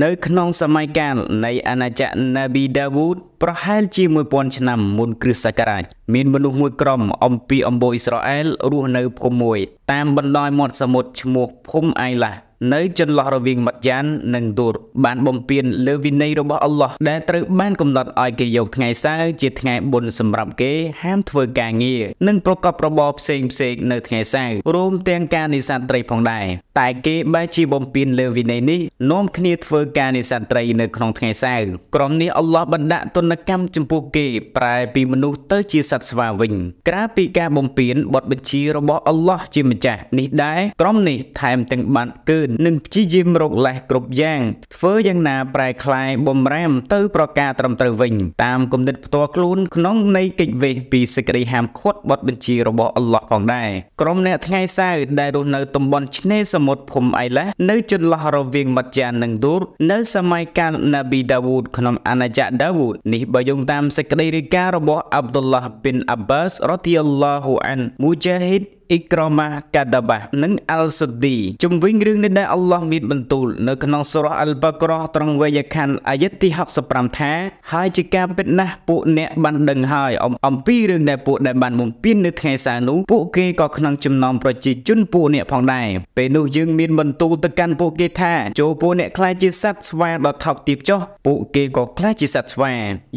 នៅក្នុងសម័យកាលនៃអាណាចក្រ Nabi Dawud ប្រហែលជា1000ឆ្នាំមុនគ្រិស្តសករាជមានមនុស្សមួយក្រុមអំពីអំបូរអ៊ីស្រាអែលរស់នៅភូមិមួយតាមបណ្ដោយមាត់សមុទ្រឈ្មោះភូមិអៃឡានៅចន្លោះរវាងម៉ាត់យ៉ាននិងទូរបានបំពេញលើវិន័យរបស់អល់ឡោះដែលត្រូវបានកំណត់ឲ្យគេយកថ្ងៃសៅរ៍ជាថ្ងៃបុណ្យសម្រាប់គេហាមធ្វើការងារនិងប្រកបរបរផ្សេងផ្សេងនៅថ្ងៃសៅរ៍រួមទាំងការនេសាទត្រីផងដែរតែគេបែរជាបំពេញលើវិន័យនេះនាំគ្នាធ្វើការនេសាទត្រីនៅក្នុងថ្ងៃសៅរ៍ក្រុមនេះអល់ឡោះបានដាក់ទណ្ឌកម្មចំពោះគេប្រែពីមនុស្សទៅជាសត្វស្វាវិញក្រៅពីការបំពេញបទបញ្ជារបស់អល់ឡោះជាម្ចាស់នេះដែរក្រុមនេះថែមទាំងបានកើននិងព្យាយាមរកលេសគ្រប់យ៉ាងធ្វើយ៉ាងណាប្រែคลายបំរាមទៅប្រការត្រឹមត្រូវវិញ តាមគំនិតផ្ទាល់ខ្លួន ក្នុងន័យកិច្ចវេះពីសេចក្តីហាមឃាត់បទបញ្ជារបស់អល់ឡោះផងដែរក្រុមអ្នកថ្ងៃសៅរ៍ដែលរស់នៅតំបន់ឆ្នេរសមុទ្រភូមិអៃឡានៅចន្លោះរវាងមាត់យ៉ាននិងឌូរ នៅ សម័យកាលណាប៊ីដាវូដក្នុងអាណាចក្រដាវូដនេះបើយោងតាមសេចក្តីរាយការណ៍របស់អាប់ឌុលឡាហ៊ប៊ីនអាប់បាសរ៉ាឌីយ៉ាល់ឡាហ៊ូអានមូជាហ៊ីតអ៊ីក្រម៉ាកាដាបានិងអាល់សុឌីជំវិញរឿងនេះដែរអល់ឡោះមានបន្ទូលនៅក្នុងសូរ៉ាអល់បាក្រោះត្រង់វេយខ័នអាយទី65ថាហើយជាការពិតណាស់ពួកអ្នកបានដឹងហើយអំអំពីរឿងដែលពួកដែលបានបំពេញនៅថ្ងៃសារនោះពួកគេក៏ក្នុងចំណោមប្រជាជនពួកអ្នកផងដែរពេលនោះយើងមានបន្ទូលទៅកាន់ពួកគេថាចូលពួកអ្នកខ្លាចជាសត្វស្វាដ៏ថោកទាបចុះពួកគេក៏ខ្លាចជាសត្វស្វា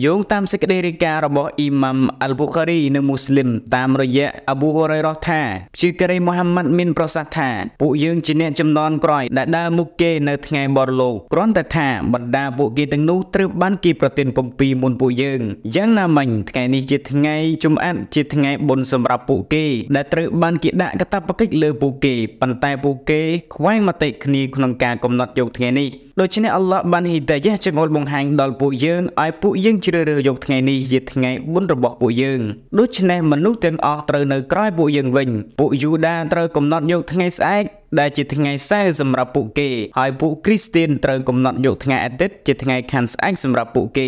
យោងតាមសេចក្តីរាយការណ៍របស់អ៊ីម៉ាំអល់ប៊ូខារីនិងមូស្លីម តាមរយៈអាប៊ូហូរ៉ៃរ៉ោះថាព្យាការីមូហាម៉ាត់មានប្រសាសន៍ថាពួកយើងជាអ្នកចំនួនក្រោយដែលដើរមុខគេនៅថ្ងៃបរលោកគ្រាន់តែថាបណ្ដាពួកគេទាំងនោះត្រូវបានគេប្រទានពំពីមុនពួកយើងយ៉ាងណាមិញថ្ងៃនេះជាថ្ងៃជុំអាត់ជាថ្ងៃបុណ្យសម្រាប់ពួកគេដែលត្រូវបានគេដាក់កាតព្វកិច្ចលើពួកគេប៉ុន្តែពួកគេខ្វែងមតិគ្នាក្នុងការកំណត់យកថ្ងៃនេះដូច្នេះអល់ឡោះបានហិតាយះចង្អុលបង្ហាញដល់ពួកយើងឲ្យពួកយើងជ្រើសរើសយកថ្ងៃនេះជាថ្ងៃបុណ្យរបស់ពួកយើងដូច្នេះមនុស្សទាំងអស់ត្រូវនៅក្រោយពួកយើងវិញពួកយូដាត្រូវកំណត់យក ថ្ងៃស្អែកដែលជាថ្ងៃសៅរ៍សម្រាប់ពួកគេហើយពួកគ្រីស្ទៀនត្រូវកំណត់យកថ្ងៃអាទិត្យជាថ្ងៃខាន់ស្អែកសម្រាប់ពួកគេ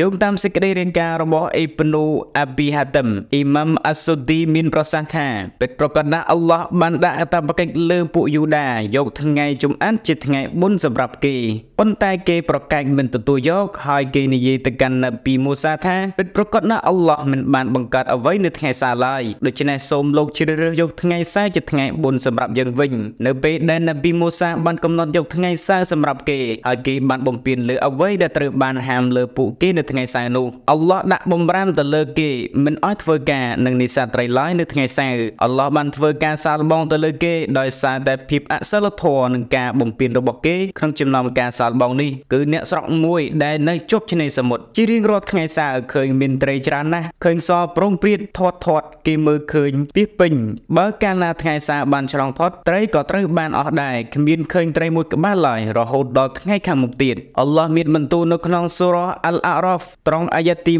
យោងតាមសេចក្តីរាយការណ៍របស់អេបនូអាប៊ីហាតិមអ៊ីម៉ាំអាសូឌីមានប្រសាសន៍ថាពិតប្រកបណាស់អល់ឡោះបានដាក់អត្តបកិច្ចលើពួកយូដាយកថ្ងៃជុំអានជាថ្ងៃមុនសម្រាប់គេប៉ុន្តែគេប្រកែកមិនទទួលយក ហើយ គេនិយាយទៅកាន់នប៊ីមូសាថាពិតប្រកបណាស់អល់ឡោះមិនបានបង្កើតអ្វីនៅថ្ងៃសារឡើយដូច្នេះសូមលោកជ្រើសរើសយកថ្ងៃសៅរ៍ជាថ្ងៃបុណ្យសម្រាប់យើងវិញនៅពេលដែលនប៊ីមូសាបានកំណត់យក ថ្ងៃសៅរ៍សម្រាប់គេហើយគេបានបំពេញលើអ្វីដែលត្រូវបានហាមលើពួកគេនៅថ្ងៃសៅរ៍នោះអល់ឡោះដាក់បំរាមទៅលើគេមិនអោយធ្វើការនិងនិស្សិតត្រីឡើយនៅថ្ងៃសៅរ៍អល់ឡោះបានធ្វើការសាលបងទៅលើគេដោយសារតែភាពអសិលធម៌និងការបំពានរបស់គេក្នុងចំណោមការសាលបងនេះគឺអ្នកស្រុកមួយដែលនៅជប់ឆ្នេរសមុទ្រជារៀងរាល់ថ្ងៃសៅរ៍ឃើញមានត្រីច្រើនណាស់ឃើញសប្រងព្រាតធាត់ធាត់គេមើលឃើញពីពេញបើកាលណាថ្ងៃសៅរ៍បានឆ្លងផុតត្រីក៏ត្រូវបានអស់ដែរគ្មានឃើញត្រីមួយក្បាលឡើយរហូតដល់ថ្ងៃខាងមុខទៀតអល់ឡោះមានបន្ទូលនៅក្នុងសូរ៉ាអល់អារ៉ារ៉ហ្វត្រង់អាយ៉ាទី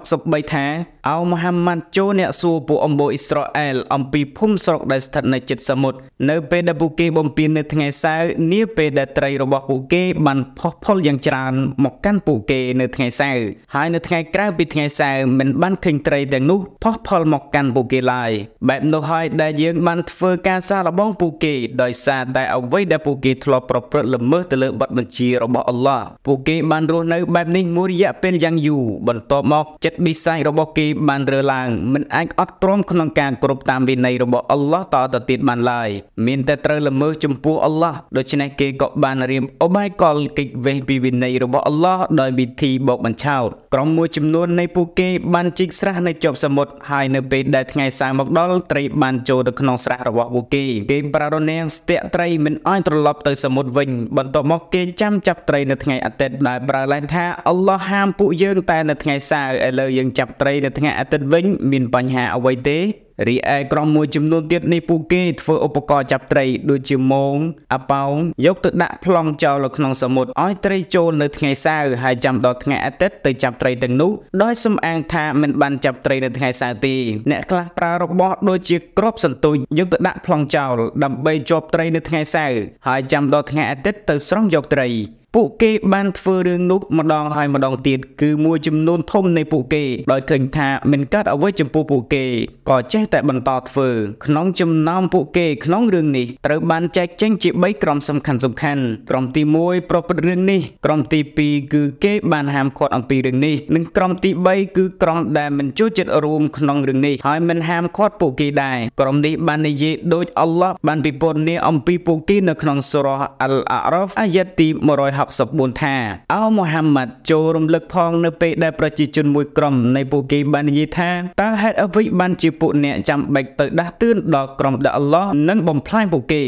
163ថាអោមហាម៉ាត់ចូលអ្នកសួរពួកអំបូអ៊ីស្រាអែលអំពីភូមិស្រុកដែលស្ថិតនៅជិតសមុទ្រនៅពេលដែលពួកគេបំពេញនៅថ្ងៃសៅរ៍នាពេលដែលត្រីរបស់ពួកគេបានផុសផុលយ៉ាងច្រើនមកកាន់ពួកគេនៅថ្ងៃសៅរ៍ហើយនៅថ្ងៃក្រៅពីថ្ងៃសៅរ៍មិនបានឃើញត្រីទាំងនោះផុសផុលមកកាន់ពួកគេឡើយបែបនោះហើយដែលយើងបានធ្វើការសារលបងពួកគេដោយសារតែអ្វីដែលពួកគេធ្លាប់ប្រព្រឹត្តល្មើសទៅលើបទបញ្ជារបស់អល់ឡោះពួកគេបានរស់នៅបែបនេះមួយរយៈពេលយ៉ាងយូរបន្ទាប់មកចិត្តបិសាចរបស់គេបានរើឡើងមិនអាចអត់ទ្រាំក្នុងការគោរពតាមវិន័យរបស់អល់ឡោះតទៅទៀតបានឡើយមានតែត្រូវល្មើសចំពោះអល់ឡោះដូច្នេះគេក៏បានរៀបអបាយកលកិច្ចវេះពីវិន័យរបស់អល់ឡោះដោយវិធីបោកបញ្ឆោតក្រុមមួយចំនួននៃពួកគេបានជីកស្រះនៅជាប់សមុទ្រហើយនៅពេលដែលថ្ងៃសៅរ៍មកដល់ត្រីបានចូលទៅក្នុងស្រះរបស់ពួកគេគេប្រារណាស្ទាក់ត្រីមិនអោយត្រឡប់ទៅសមុទ្រវិញបន្ទាប់មកគេចាំចាប់ត្រីនៅថ្ងៃអាទិត្យដែលប្រើឡើងថាអល់ឡោះហាមពួកកយើងតែនៅថ្ងៃសៅរ៍ឥឡូវយើងចាប់ត្រីនៅថ្ងៃអាទិត្យវិញ មានបញ្ហាអ្វីទេរីឯក្រុមមួយចំនួនទៀតនេះពួកគេធ្វើឧបករណ៍ចាប់ត្រីដូចជាមងអាប៉ោងយកទៅដាក់ប្លង់ចោលនៅក្នុងសមុទ្រឲ្យត្រីចូលនៅថ្ងៃសៅរ៍ហើយចាំដល់ថ្ងៃអាទិត្យទៅចាប់ត្រីទាំងនោះដោយសំអាងថាមិនបានចាប់ត្រីនៅថ្ងៃសៅរ៍ទេអ្នកខ្លះប្រើរបស់ដូចជាក្របសន្ទូចយកទៅដាក់ប្លង់ចោលដើម្បីជាប់ត្រីនៅថ្ងៃសៅរ៍ហើយចាំដល់ថ្ងៃអាទិត្យទៅស្រង់យកត្រីពួកគេបានធ្វើរឿងនោះម្ដងហើយម្ដងទៀតគឺមួយចំនួនធំនៃពួកគេដោយឃើញថាមិនកើតអ្វីចំពោះពួកគេក៏ចេះតែបន្តធ្វើ ក្នុងចំណោមពួកគេក្នុងរឿងនេះត្រូវបានចែកចេញជា3ក្រុមសំខាន់សំខាន់ក្រុមទី1ប្រព្រឹត្តរឿងនេះក្រុមទី2គឺគេបានហាមឃាត់អំពីរឿងនេះនិងក្រុមទី3គឺក្រុមដែលមិនចូលចិត្តរួមក្នុងរឿងនេះហើយមិនហាមឃាត់ពួកគេដែរក្រុមនេះបាននិយាយដូចអល់ឡោះបានពិពណ៌នា អំពីពួកគេនៅក្នុងសូរ៉ាអល់អារ៉ាហ្វអាយ៉ាទី1 64ថាអោមូហាម៉ាត់ចូលរំលឹកផង នៅពេលដែលប្រជាជនមួយក្រុមនៃពួកគេបាននិយាយថាតើហេតុអ្វីបានជាពួកអ្នកចាំបាច់ទៅដាស់តឿនដល់ក្រុមដាក់អល់ឡោះនិងបំផ្លាញពួកគេ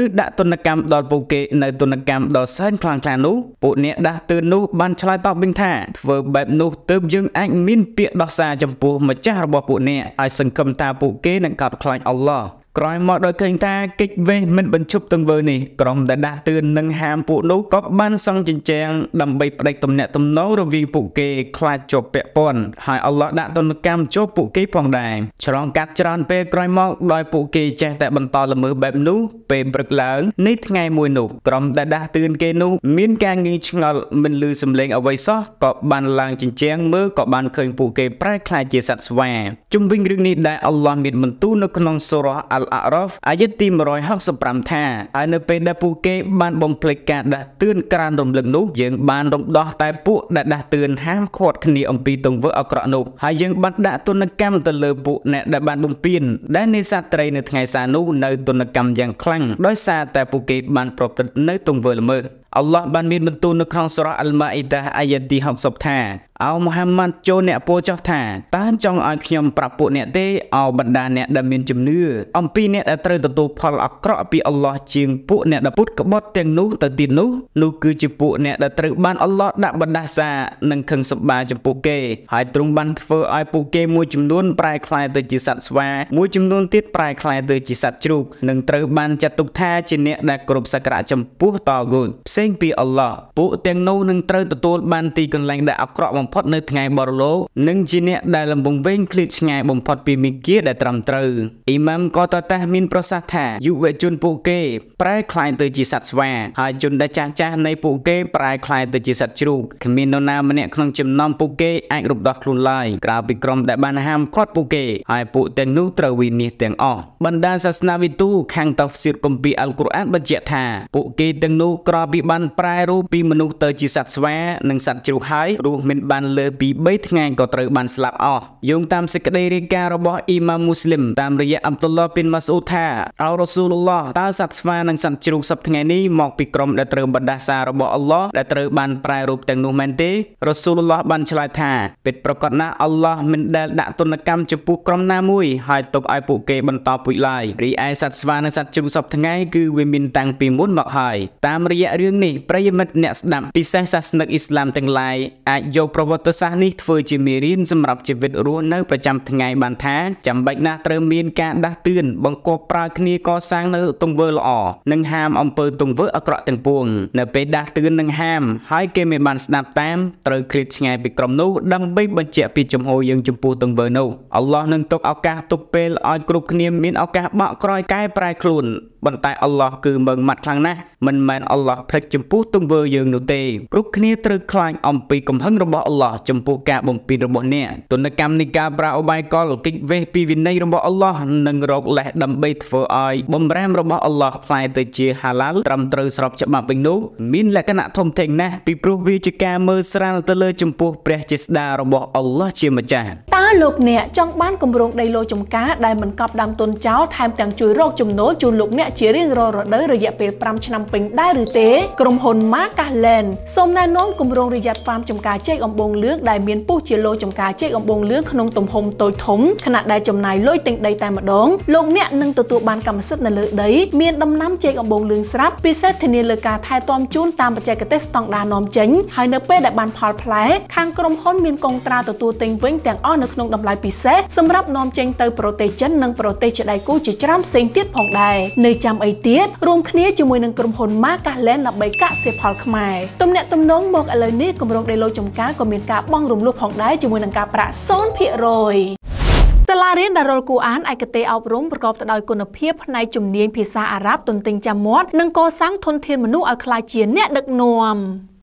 ឬដាក់ទណ្ឌកម្មដល់ពួកគេនៅទណ្ឌកម្មដល់សែនខ្លាំងខ្លានោះពួកអ្នកដាស់តឿននោះបានឆ្លើយតបវិញថាធ្វើបែបនោះទើបយើងអាចមានពាក្យដោះសារចំពោះម្ចាស់របស់ពួកអ្នកឲ្យសង្ឃឹមថាពួកគេនឹងកោតខ្លាចអល់ឡោះក្រោយមកដោយឃើញថាកិច្ចវេះមិនបញ្ឈប់ទង្វើនេះក្រុមដែលដាស់តឿននិងហាមពួកនោះក៏បានសង់ជញ្ជាំងដើម្បីផ្ដិចទំនាក់ទំនងរវាងពួកគេខ្លាចជាប់ពាក់ព័ន្ធហើយអល់ឡោះដាក់ទណ្ឌកម្មចូលពួកគេផងដែរឆ្លងកាត់ច្រើនពេលក្រោយមកដោយពួកគេចេះតែបន្តល្មើសបែបនោះពេលព្រឹកឡើងនៃថ្ងៃមួយនោះក្រុមដែលដាស់តឿនគេនោះមានការងឿងឆ្ងល់មិនឮសំឡេងអ្វីសោះក៏បានឡើងជញ្ជាំងមើលក៏បានឃើញពួកគេប្រែខ្លាចជាសត្វស្វាជំវិញរឿងនេះដែរអល់ឡោះមានបន្ទូលនៅក្នុងសូរ៉ាលអារ៉ហ្វអាយទី165ថាហើយនៅពេលដែលពួកគេបានបំភ្លេចការដាស់តឿនក្រានរំលឹកនោះ យើងបានរំដោះតែពួកដែលដាស់តឿនហាមឃាត់គ្នាអំពីទង្វើអាក្រក់នោះហើយយើងបានដាក់ទណ្ឌកម្មទៅលើពួកអ្នកដែលបានបំពានដែលនេសាទត្រីនៅថ្ងៃសារនោះនៅទណ្ឌកម្មយ៉ាងខ្លាំងដោយសារតែពួកគេបានប្រព្រឹត្តនៅទង្វើល្មើសអល់ឡោះបានមានបន្ទូលនៅក្នុងសូរ៉ាអល់ម៉ាអ៊ីដាអាយ៉ាទី60ថាអោមូហាម៉ាត់ចូលអ្នកពោចោះថាតើចង់ឲ្យខ្ញុំប្រាប់ពួកអ្នកទេអោបណ្ដាអ្នកដែលមានជំនឿអំពីអ្នកដែលត្រូវទទួលផលអាក្រក់ពីអល់ឡោះជាងពួកអ្នកដែលពុតក្បត់ទាំងនោះទៅទៀតនោះនោះគឺជាពួកអ្នកដែលត្រូវបានអល់ឡោះដាក់បណ្ដាសានិងខឹងសម្បាចំពោះគេហើយទ្រង់បានធ្វើឲ្យពួកគេមួយចំនួនប្រែក្លាយទៅជាសត្វស្វាមួយចំនួនទៀតប្រែក្លាយទៅជាសត្វជ្រូកនិងត្រូវបានចាត់ទុកថាជាអ្នកដែលគ្រប់សក្តិចំពោះតោគុណផ្សេងពីអល់ឡោះពួកទាំងនោះនឹងត្រូវទទួលបានទីកន្លែងដែលអាក្រក់បំផុតនៅថ្ងៃបរលោកនិងជាអ្នកដែលលំងវែងឃ្លាតឆ្ងាយបំផុតពីមីគៀដែលត្រឹមត្រូវអ៊ីម៉ាមក៏តតាស់មានប្រសាសន៍ថាយុវជនពួកគេប្រែក្លាយទៅជាសត្វស្វាហើយជនដែលចាស់ចាស់នៃពួកគេប្រែក្លាយទៅជាសត្វជ្រូកគ្មាននរណាម្នាក់ក្នុងចំណោមពួកគេអាចរំដោះខ្លួនឡើយក្រៅពីក្រុមដែលបានហាមឃាត់ពួកគេហើយពួកទាំងនោះត្រូវវិនិច្ឆ័យទាំងអស់បណ្ដាសាសនាវិទូខាងតោហ្វស៊ីរគម្ពីអល់កុរអានបញ្ជាក់ថាពួកគេទាំងនោះក្រពីបបានប្រែរូបពីមនុស្សទៅជាសត្វស្វានិងសត្វជ្រូកហើយរស់មិនបានលើពី3ថ្ងៃក៏ត្រូវបានស្លាប់អស់យោងតាមសេចក្តីរាយការណ៍របស់អ៊ីម៉ាមមូស្លីមតាមរយៈអាប់ឌុលឡាប៊ីនម៉ាស៊ូថាអោរ៉ូស៊ូលឡោះតើសត្វស្វានិងសត្វជ្រូកសពថ្ងៃនេះមកពីក្រុមដែលត្រូវបណ្ដាសារបស់អល់ឡោះដែលត្រូវបានប្រែរូបទាំងនោះមែនទេរ៉ូស៊ូលឡោះបានឆ្លើយថាពិតប្រកបណាស់អល់ឡោះមិនដែលដាក់ទណ្ឌកម្មចំពោះក្រុមណាមួយហើយទុកឲ្យពួកគេបន្តពូជឡើយរីឯសត្វស្វានិងសត្វជ្រូកសពថ្ងៃគឺវាមានតាំងពីមុនមកហើយតាមរយៈរឿងនេះប្រិយមិត្តអ្នកស្ដាប់ពិសេសសាសនិកអ៊ីស្លាមទាំងឡាយអាចយកប្រវត្តិសាស្ត្រនេះធ្វើជាមេរៀនសម្រាប់ជីវិតរស់នៅប្រចាំថ្ងៃបានថាចាំបាច់ណាស់ត្រូវមានការដាស់តឿនបង្គាប់ប្រើគ្នាកសាងនៅទង្វើល្អនិងហាមអំពើទង្វើអាក្រក់ទាំងពួងនៅពេលដាស់តឿននិងហាមហើយគេមិនបានស្ដាប់តាមត្រូវឃ្លាតឆ្ងាយពីក្រុមនោះដើម្បីបញ្ជាក់ពីចំហយើងចំពោះទង្វើនោះអល់ឡោះនឹងទុកឱកាសទុកពេលឲ្យគ្រប់គ្នាមានឱកាសបកក្រោយកែប្រែខ្លួនប៉ុន្តែអល់ឡោះគឺមើងម៉ាត់ខ្លាំងណាស់មិនមែនអល់ឡោះភ្លេចចំពោះទង្វើយើងនោះទេគ្រប់គ្នាត្រូវខ្លាចអំពីកំហឹងរបស់អល់ឡោះចំពោះការបំពេញរបស់អ្នកទនកម្មនៃការប្រាឧបាយកលគិចវេសពីវិន័យរបស់អល់ឡោះនិងរកលេសដើម្បីធ្វើឲ្យបំរាមរបស់អល់ឡោះផ្លែទៅជាហាឡាលត្រឹមត្រូវស្របច្បាប់វិញនោះមានលក្ខណៈធំធេង ណាស់ពីព្រោះវាជាការមើលស្រាលទៅលើចំពោះព្រះជាស្ដារបស់អល់ឡោះជាម្ចាស់តើលោកអ្នកចង់បានគម្រោងដីលោចំការដែលមិនកប់ដាំទុនចោលថែមទាំងជួយរកចំណូលជូនលោកអ្នកជារៀងរាល់រដូវរយៈពេល5ឆ្នាំពេញដែរឬទេក្រុមហ៊ុន Marcas Land សូមណែនាំគម្រោងរយ័តហ្វាមចំការចេកអំបងលឿងដែលមានពុះជាលោចំការចេកអំបងលឿងក្នុងទំហំតូចធំខណៈដែលចំណាយលុយទិញដីតែម្ដងលោកអ្នកនឹងទទួលបានកម្មសិទ្ធិនៅលើដីមានដំណាំចេកអំបងលឿងស្រាប់ពិសេសធានាលើការថែទាំជូនតាមបច្ចេកទេសស្តង់ដារនាំចេញហើយនៅពេលដែលបានផលផ្លែ ខាងក្រុមហ៊ុនមានកងត្រាទទួលទិញវិញទាំងអស់នៅក្នុងតម្លៃពិសេសសម្រាប់នាំចេញទៅប្រទេសចិននិងប្រទេសជាដៃគូជាច្រើនផ្សេងទៀតផងដែរនៅចាំអីទៀតរួមគ្នាជាមួយនឹងក្រុមហ៊ុន Marcas Land ដើម្បីដើម្បីកសិផលខ្មែរទំនាក់ទំនងមកឥឡូវនេះគម្រោងដីលុយចំការក៏មានការបងរំលោភផងដែរជាមួយនឹងការប្រាក់0%សាលារៀនដារុលគូអានឯកទេសអប់រំប្រកបទៅដោយគុណភាពផ្នែកជំនាញភាសាអារ៉ាប់ទន្ទឹងចាំមាត់និងកសាងធនធានមនុស្សឲ្យក្លាយជាអ្នកដឹកនាំ